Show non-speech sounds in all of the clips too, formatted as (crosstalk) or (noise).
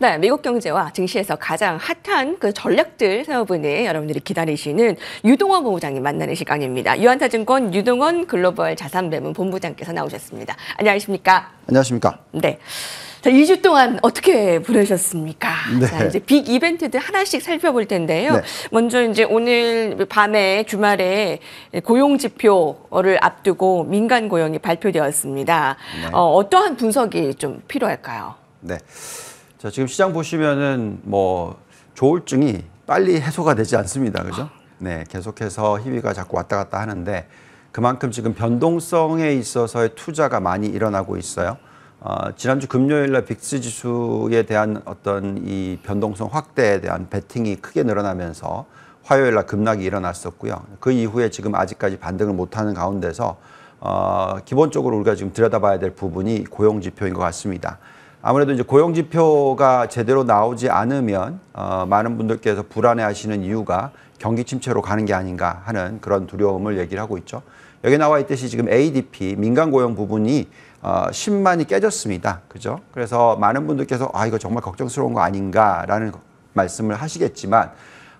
네, 미국 경제와 증시에서 가장 핫한 그 전략들 세어보는 여러분들이 기다리시는 유동원 본부장님 만나는 시간입니다. 유한타증권 유동원 글로벌 자산매분 본부장께서 나오셨습니다. 안녕하십니까? 안녕하십니까? 네. 자, 2주 동안 어떻게 보내셨습니까? 네. 자, 이제 빅 이벤트들 하나씩 살펴볼 텐데요. 네. 먼저 이제 오늘 밤에 주말에 고용 지표를 앞두고 민간 고용이 발표되었습니다. 네. 어, 어떠한 분석이 좀 필요할까요? 네. 자, 지금 시장 보시면은 뭐 조울증이 빨리 해소가 되지 않습니다. 그죠? 네, 계속해서 희비가 자꾸 왔다 갔다 하는데 그만큼 지금 변동성에 있어서의 투자가 많이 일어나고 있어요. 어, 지난주 금요일 날 빅스 지수에 대한 어떤 이 변동성 확대에 대한 베팅이 크게 늘어나면서 화요일 날 급락이 일어났었고요. 그 이후에 지금 아직까지 반등을 못하는 가운데서 어, 기본적으로 우리가 지금 들여다봐야 될 부분이 고용 지표인 것 같습니다. 아무래도 이제 고용 지표가 제대로 나오지 않으면 어, 많은 분들께서 불안해하시는 이유가 경기 침체로 가는 게 아닌가 하는 그런 두려움을 얘기를 하고 있죠. 여기 나와 있듯이 지금 ADP 민간 고용 부분이 어, 10만이 깨졌습니다. 그죠? 그래서 많은 분들께서 아 이거 정말 걱정스러운 거 아닌가라는 말씀을 하시겠지만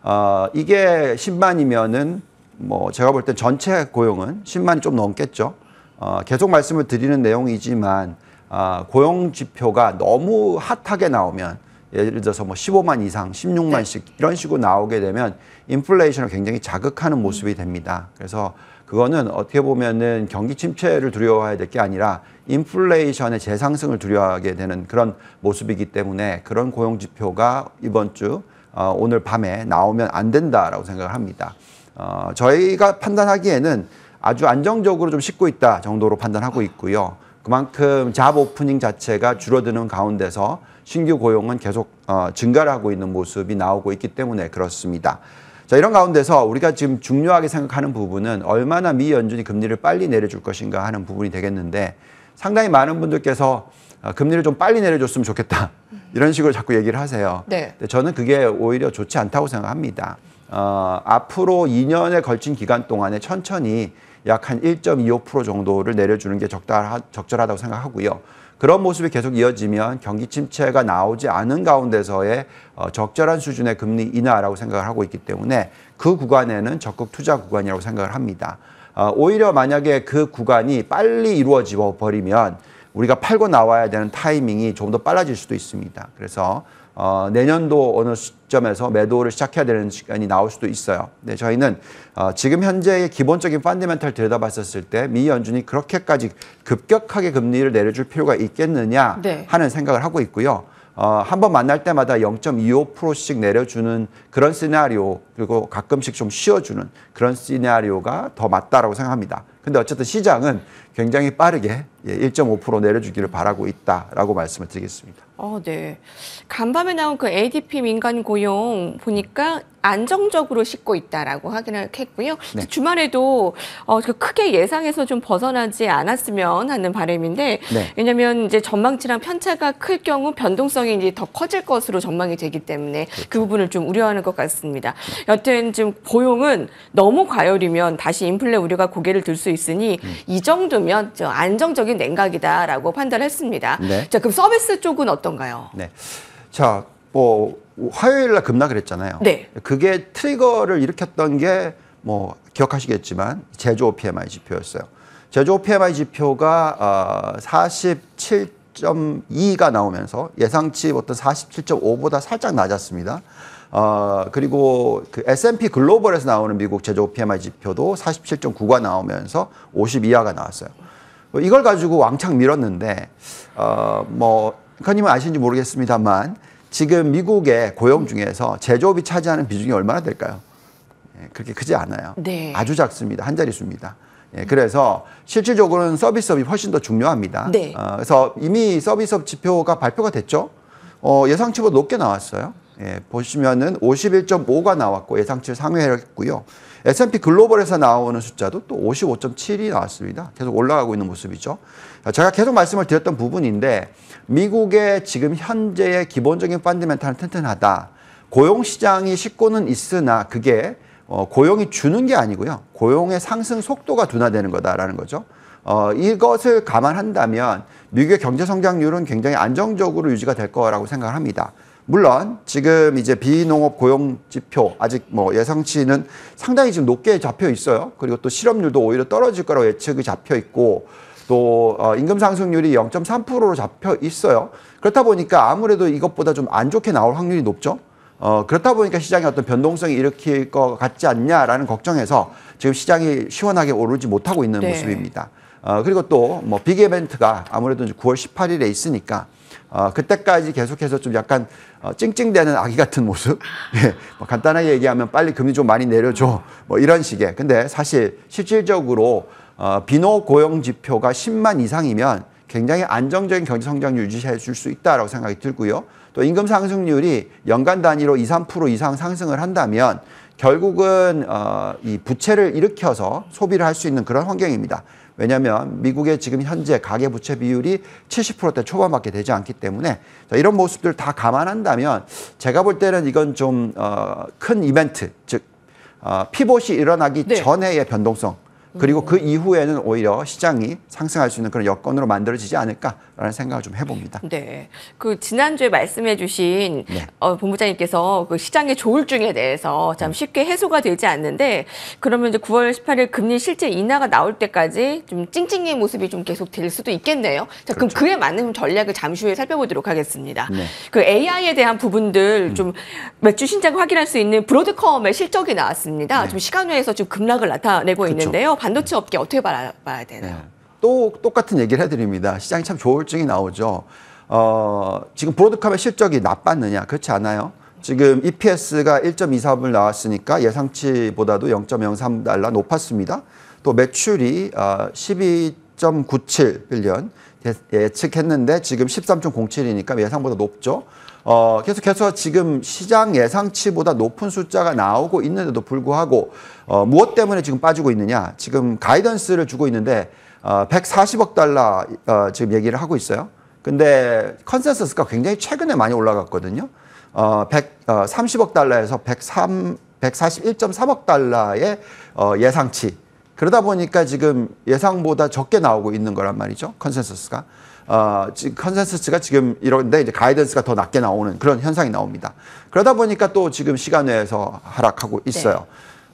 어, 이게 10만이면은 뭐 제가 볼 때 전체 고용은 10만 좀 넘겠죠. 어, 계속 말씀을 드리는 내용이지만 아, 고용 지표가 너무 핫하게 나오면 예를 들어서 뭐 15만 이상, 16만씩 이런 식으로 나오게 되면 인플레이션을 굉장히 자극하는 음. 모습이 됩니다. 그래서 그거는 어떻게 보면은 경기 침체를 두려워해야 될 게 아니라 인플레이션의 재상승을 두려워하게 되는 그런 모습이기 때문에 그런 고용 지표가 이번 주 어, 오늘 밤에 나오면 안 된다라고 생각을 합니다. 어, 저희가 판단하기에는 아주 안정적으로 좀 씻고 있다 정도로 판단하고 있고요. 그만큼 잡 오프닝 자체가 줄어드는 가운데서 신규 고용은 계속 어, 증가를 하고 있는 모습이 나오고 있기 때문에 그렇습니다. 자, 이런 가운데서 우리가 지금 중요하게 생각하는 부분은 얼마나 미 연준이 금리를 빨리 내려줄 것인가 하는 부분이 되겠는데 상당히 많은 분들께서 어, 금리를 좀 빨리 내려줬으면 좋겠다. 음. 이런 식으로 자꾸 얘기를 하세요. 네. 근데 저는 그게 오히려 좋지 않다고 생각합니다. 어, 앞으로 2년에 걸친 기간 동안에 천천히 약한1.25% 정도를 내려주는 게 적절하, 적절하다고 생각하고요. 그런 모습이 계속 이어지면 경기 침체가 나오지 않은 가운데서의 어, 적절한 수준의 금리 인하라고 생각을 하고 있기 때문에 그 구간에는 적극 투자 구간이라고 생각을 합니다. 어, 오히려 만약에 그 구간이 빨리 이루어져 버리면 우리가 팔고 나와야 되는 타이밍이 좀 더 빨라질 수도 있습니다. 그래서 어, 내년도 어느 시점에서 매도를 시작해야 되는 시간이 나올 수도 있어요. 네, 저희는 어, 지금 현재의 기본적인 펀드멘탈 들여다봤었을 때 미 연준이 그렇게까지 급격하게 금리를 내려줄 필요가 있겠느냐 네. 하는 생각을 하고 있고요. 어, 한 번 만날 때마다 0.25%씩 내려주는 그런 시나리오 그리고 가끔씩 좀 쉬어주는 그런 시나리오가 더 맞다라고 생각합니다. 근데 어쨌든 시장은 굉장히 빠르게 1.5% 예, 내려주기를 바라고 있다라고 말씀을 드리겠습니다. 어, 네. 간밤에 나온 그 ADP 민간 고용 보니까 안정적으로 씻고 있다라고 확인을 했고요. 네. 주말에도 어, 그 크게 예상에서 좀 벗어나지 않았으면 하는 바람인데 네. 왜냐하면 이제 전망치랑 편차가 클 경우 변동성이 이제 더 커질 것으로 전망이 되기 때문에 그렇죠. 그 부분을 좀 우려하는 것 같습니다. 여튼 지금 고용은 너무 과열이면 다시 인플레 우려가 고개를 들 수 있으니 음. 이 정도면 보면 저 안정적인 냉각이다라고 판단했습니다. 네. 자, 그럼 서비스 쪽은 어떤가요? 네. 자, 뭐 화요일 날 급락을 했잖아요. 네. 그게 트리거를 일으켰던 게 뭐 기억하시겠지만 제조 PMI 지표였어요. 제조 PMI 지표가 어 47.2가 나오면서 예상치 어떤 47.5보다 살짝 낮았습니다. 어, 그리고 그 S&P 글로벌에서 나오는 미국 제조업 PMI 지표도 47.9가 나오면서 50 이하가 나왔어요. 어, 이걸 가지고 왕창 밀었는데 어, 뭐 커님은 아시는지 모르겠습니다만 지금 미국의 고용 중에서 제조업이 차지하는 비중이 얼마나 될까요? 예, 그렇게 크지 않아요. 네. 아주 작습니다. 한 자릿수입니다. 예, 그래서 실질적으로는 서비스업이 훨씬 더 중요합니다. 네. 어, 그래서 이미 서비스업 지표가 발표가 됐죠. 어, 예상치보다 높게 나왔어요. 예, 보시면은 51.5가 나왔고 예상치를 상회했고요. S&P 글로벌에서 나오는 숫자도 또 55.7이 나왔습니다. 계속 올라가고 있는 모습이죠. 제가 계속 말씀을 드렸던 부분인데 미국의 지금 현재의 기본적인 펀드멘탈은 튼튼하다. 고용 시장이 식고는 있으나 그게 어, 고용이 주는 게 아니고요. 고용의 상승 속도가 둔화되는 거다라는 거죠. 어, 이것을 감안한다면 미국의 경제 성장률은 굉장히 안정적으로 유지가 될 거라고 생각 합니다. 물론 지금 이제 비농업 고용 지표 아직 뭐 예상치는 상당히 지금 높게 잡혀 있어요. 그리고 또 실업률도 오히려 떨어질 거라고 예측이 잡혀 있고 또 어, 임금 상승률이 0.3%로 잡혀 있어요. 그렇다 보니까 아무래도 이것보다 좀 안 좋게 나올 확률이 높죠. 어, 그렇다 보니까 시장에 어떤 변동성이 일으킬 것 같지 않냐라는 걱정에서 지금 시장이 시원하게 오르지 못하고 있는 네. 모습입니다. 어, 그리고 또 뭐비 이벤트가 아무래도 이제 9월 18일에 있으니까 어, 그때까지 계속해서 좀 약간 어, 찡찡대는 아기 같은 모습. (laughs) 예, 뭐 간단하게 얘기하면 빨리 금리 좀 많이 내려줘. 뭐 이런 식의. 근데 사실 실질적으로 어, 비노 고용 지표가 10만 이상이면 굉장히 안정적인 경제 성장률 유지해 줄 수 있다라고 생각이 들고요. 또 임금 상승률이 연간 단위로 2, 3% 이상 상승을 한다면 결국은 어, 이 부채를 일으켜서 소비를 할 수 있는 그런 환경입니다. 왜냐하면 미국의 지금 현재 가계 부채 비율이 70%대 초반밖에 되지 않기 때문에 자, 이런 모습들 다 감안한다면 제가 볼 때는 이건 좀큰 어, 이벤트 즉 어, 피봇이 일어나기 네. 전에의 변동성 그리고 그 이후에는 오히려 시장이 상승할 수 있는 그런 여건으로 만들어지지 않을까라는 생각을 좀 해봅니다. 네. 그 지난주에 말씀해 주신 네. 어, 본부장님께서 그 시장의 조울증에 대해서 참 음. 쉽게 해소가 되지 않는데 그러면 이제 9월 18일 금리 실제 인하가 나올 때까지 좀 찡찡이 모습이 좀 계속 될 수도 있겠네요. 자, 그렇죠. 그럼 그에 맞는 전략을 잠시 후에 살펴보도록 하겠습니다. 네. 그 AI에 대한 부분들 음. 좀 매주 신장 확인할 수 있는 브로드컴의 실적이 나왔습니다. 네. 좀 시간외에서 좀 급락을 나타내고 그렇죠. 있는데요. 반도체 업계 어떻게 바라봐야 되나요? 네. 또 똑같은 얘기를 해드립니다. 시장이 참 조울증이 나오죠. 어, 지금 브로드컴의 실적이 나빴느냐? 그렇지 않아요. 지금 EPS가 1.24불 나왔으니까 예상치보다도 0.03달러 높았습니다. 또 매출이 12.97빌리언, 어, 예, 예측했는데 지금 13.07이니까 예상보다 높죠. 어, 계속해서 지금 시장 예상치보다 높은 숫자가 나오고 있는데도 불구하고 어, 무엇 때문에 지금 빠지고 있느냐? 지금 가이던스를 주고 있는데 어, 140억 달러 어, 지금 얘기를 하고 있어요. 근데 컨센서스가 굉장히 최근에 많이 올라갔거든요. 어, 130억 어, 달러에서 103 141.3억 달러의 어, 예상치 그러다 보니까 지금 예상보다 적게 나오고 있는 거란 말이죠. 컨센서스가. 어, 컨센서스가 지금 이런데 이제 가이던스가 더 낮게 나오는 그런 현상이 나옵니다. 그러다 보니까 또 지금 시간 외에서 하락하고 네. 있어요. 네.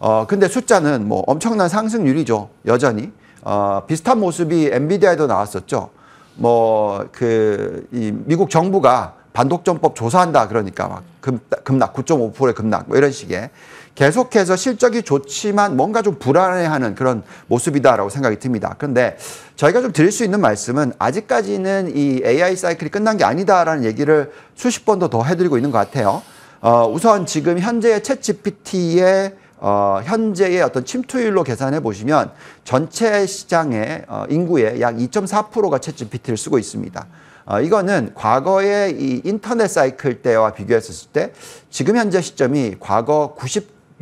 어, 근데 숫자는 뭐 엄청난 상승률이죠. 여전히. 어, 비슷한 모습이 엔비디아에도 나왔었죠. 뭐, 그, 이 미국 정부가 반독점법 조사한다 그러니까 막 급, 급락, 9.5%의 급락 뭐 이런 식의 계속해서 실적이 좋지만 뭔가 좀 불안해하는 그런 모습이다라고 생각이 듭니다. 그런데 저희가 좀 드릴 수 있는 말씀은 아직까지는 이 AI 사이클이 끝난 게 아니다라는 얘기를 수십 번도 더 해드리고 있는 것 같아요. 어, 우선 지금 현재의 챗 GPT의 어, 현재의 어떤 침투율로 계산해 보시면 전체 시장의 어, 인구의 약 2.4%가 챗GPT를 쓰고 있습니다. 어, 이거는 과거의 이 인터넷 사이클 때와 비교했을 때 지금 현재 시점이 과거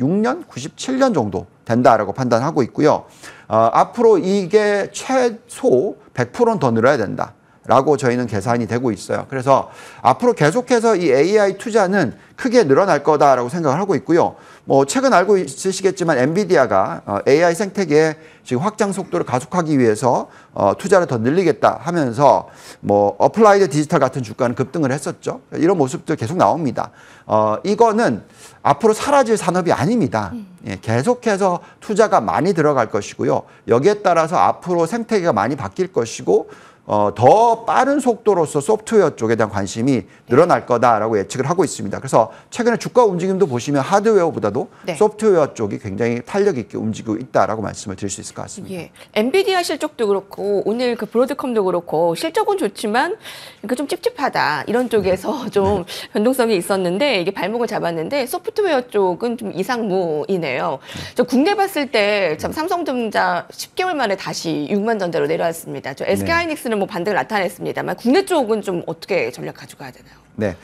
96년, 97년 정도 된다라고 판단하고 있고요. 어, 앞으로 이게 최소 100%는 더 늘어야 된다. 라고 저희는 계산이 되고 있어요. 그래서 앞으로 계속해서 이 AI 투자는 크게 늘어날 거다라고 생각을 하고 있고요. 뭐 최근 알고 있으시겠지만 엔비디아가 어, AI 생태계의 지금 확장 속도를 가속하기 위해서 어, 투자를 더 늘리겠다 하면서 뭐 어플라이드 디지털 같은 주가는 급등을 했었죠. 이런 모습들 계속 나옵니다. 어, 이거는 앞으로 사라질 산업이 아닙니다. 네. 예, 계속해서 투자가 많이 들어갈 것이고요. 여기에 따라서 앞으로 생태계가 많이 바뀔 것이고 어, 더 빠른 속도로서 소프트웨어 쪽에 대한 관심이 네. 늘어날 거다라고 예측을 하고 있습니다. 그래서 최근에 주가 움직임도 보시면 하드웨어보다도 네. 소프트웨어 쪽이 굉장히 탄력 있게 움직이고 있다라고 말씀을 드릴 수 있을 것 같습니다. 예. 엔비디아 실적도 그렇고 오늘 그 브로드컴도 그렇고 실적은 좋지만 그러니까 좀 찝찝하다 이런 쪽에서 네. (laughs) 좀 네. 변동성이 있었는데 이게 발목을 잡았는데 소프트웨어 쪽은 좀 이상무이네요. 네. 저 국내 봤을 때 참 삼성전자 10개월 만에 다시 6만 전대로 내려왔습니다. 저 네. SK 하이닉스는 쪽에서는 뭐 반등을 나타냈습니다만 국내 쪽은 좀 어떻게 전략 가져가야 되나요? 네.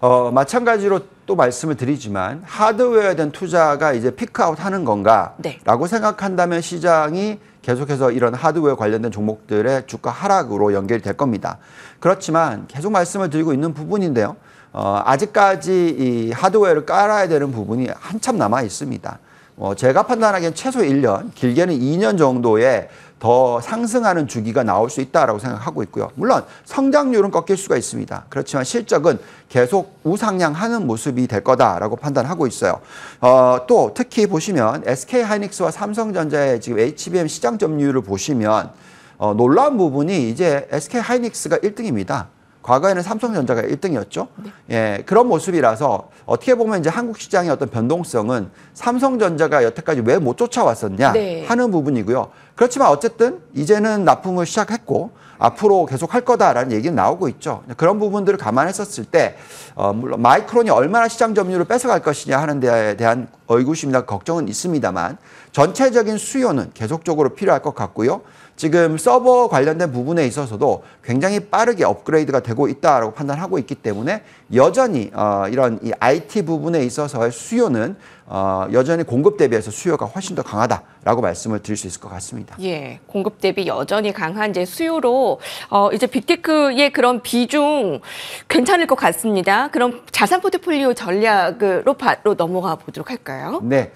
어, 마찬가지로 또 말씀을 드리지만 하드웨어에 대한 투자가 이제 피크아웃 하는 건가라고 네. 생각한다면 시장이 계속해서 이런 하드웨어 관련된 종목들의 주가 하락으로 연결될 겁니다. 그렇지만 계속 말씀을 드리고 있는 부분인데요. 어, 아직까지 이 하드웨어를 깔아야 되는 부분이 한참 남아 있습니다. 어, 뭐 제가 판단하기엔 최소 1년, 길게는 2년 정도의 더 상승하는 주기가 나올 수 있다라고 생각하고 있고요. 물론 성장률은 꺾일 수가 있습니다. 그렇지만 실적은 계속 우상향하는 모습이 될 거다라고 판단하고 있어요. 어, 또 특히 보시면 SK 하이닉스와 삼성전자의 지금 HBM 시장 점유율을 보시면 어, 놀라운 부분이 이제 SK 하이닉스가 1등입니다. 과거에는 삼성전자가 1등이었죠. 네. 예, 그런 모습이라서 어떻게 보면 이제 한국 시장의 어떤 변동성은 삼성전자가 여태까지 왜 못 쫓아왔었냐 네. 하는 부분이고요. 그렇지만 어쨌든 이제는 납품을 시작했고 앞으로 계속 할 거다라는 얘기는 나오고 있죠. 그런 부분들을 감안했었을 때 어, 물론 마이크론이 얼마나 시장 점유율을 뺏어갈 것이냐 하는 데에 대한 의구심이나 걱정은 있습니다만 전체적인 수요는 계속적으로 필요할 것 같고요. 지금 서버 관련된 부분에 있어서도 굉장히 빠르게 업그레이드가 되고 있다고 판단하고 있기 때문에 여전히 어, 이런 이 IT 부분에 있어서의 수요는 어, 여전히 공급 대비해서 수요가 훨씬 더 강하다라고 말씀을 드릴 수 있을 것 같습니다. 예, 공급 대비 여전히 강한 이제 수요로 어, 이제 빅테크의 그런 비중 괜찮을 것 같습니다. 그럼 자산 포트폴리오 전략으로 바로 넘어가 보도록 할까요? 네.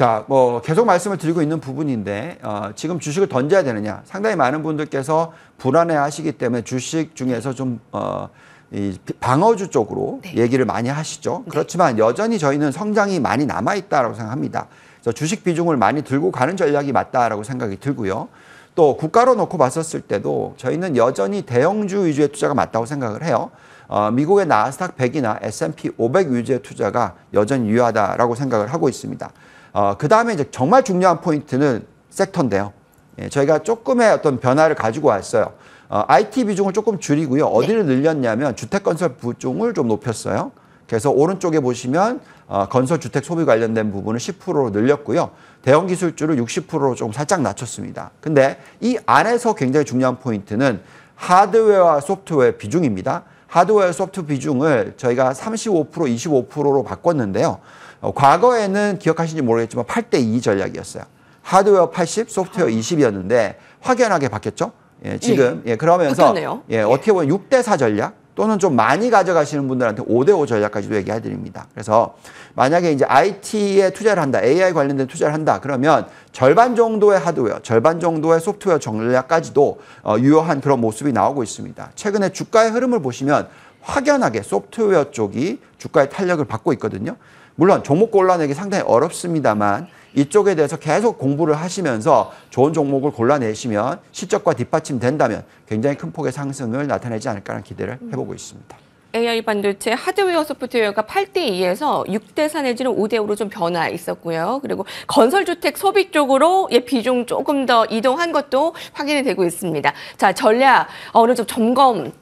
자, 뭐 계속 말씀을 드리고 있는 부분인데 어, 지금 주식을 던져야 되느냐? 상당히 많은 분들께서 불안해하시기 때문에 주식 중에서 좀 어, 이 방어주 쪽으로 네. 얘기를 많이 하시죠. 네. 그렇지만 여전히 저희는 성장이 많이 남아 있다고 생각합니다. 그래서 주식 비중을 많이 들고 가는 전략이 맞다라고 생각이 들고요. 또 국가로 놓고 봤었을 때도 저희는 여전히 대형주 위주의 투자가 맞다고 생각을 해요. 어, 미국의 나스닥 100이나 S&P 500 위주의 투자가 여전히 유효하다라고 생각을 하고 있습니다. 어, 그 다음에 이제 정말 중요한 포인트는 섹터인데요. 예, 저희가 조금의 어떤 변화를 가지고 왔어요. 어, IT 비중을 조금 줄이고요. 어디를 네. 늘렸냐면 주택 건설 부종을 좀 높였어요. 그래서 오른쪽에 보시면 어, 건설 주택 소비 관련된 부분을 10%로 늘렸고요. 대형 기술주를 60%로 좀 살짝 낮췄습니다. 근데 이 안에서 굉장히 중요한 포인트는 하드웨어와 소프트웨어의 비중입니다. 하드웨어 소프트 비중을 저희가 35% 25%로 바꿨는데요. 어, 과거에는 기억하시는지 모르겠지만 8대2 전략이었어요. 하드웨어 80, 소프트웨어 20이었는데 아. 확연하게 바뀌었죠. 예, 지금 예, 예 그러면서 바 예, 어떻게 보면 6대4 전략 또는 좀 많이 가져가시는 분들한테 5대5 전략까지도 얘기해 드립니다. 그래서 만약에 이제 IT에 투자를 한다, AI 관련된 투자를 한다, 그러면 절반 정도의 하드웨어, 절반 정도의 소프트웨어 전략까지도 어, 유효한 그런 모습이 나오고 있습니다. 최근에 주가의 흐름을 보시면 확연하게 소프트웨어 쪽이 주가의 탄력을 받고 있거든요. 물론 종목 골라내기 상당히 어렵습니다만 이쪽에 대해서 계속 공부를 하시면서 좋은 종목을 골라내시면 실적과 뒷받침된다면 굉장히 큰 폭의 상승을 나타내지 않을까라는 기대를 음. 해보고 있습니다. AI 반도체 하드웨어 소프트웨어가 8대 2에서 6대 4 내지는 5대 5로 좀 변화 있었고요. 그리고 건설 주택 소비 쪽으로 예, 비중 조금 더 이동한 것도 확인이 되고 있습니다. 자, 전략 오늘 좀 점검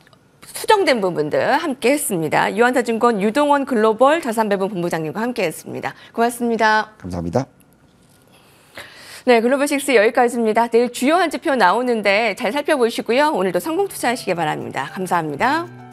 수정된 부분들 함께 했습니다. 유한타증권 유동원 글로벌 자산배분 본부장님과 함께 했습니다. 고맙습니다. 감사합니다. 네, 글로벌 식스 여기까지입니다. 내일 주요한 지표 나오는데 잘 살펴보시고요. 오늘도 성공 투자하시기 바랍니다. 감사합니다.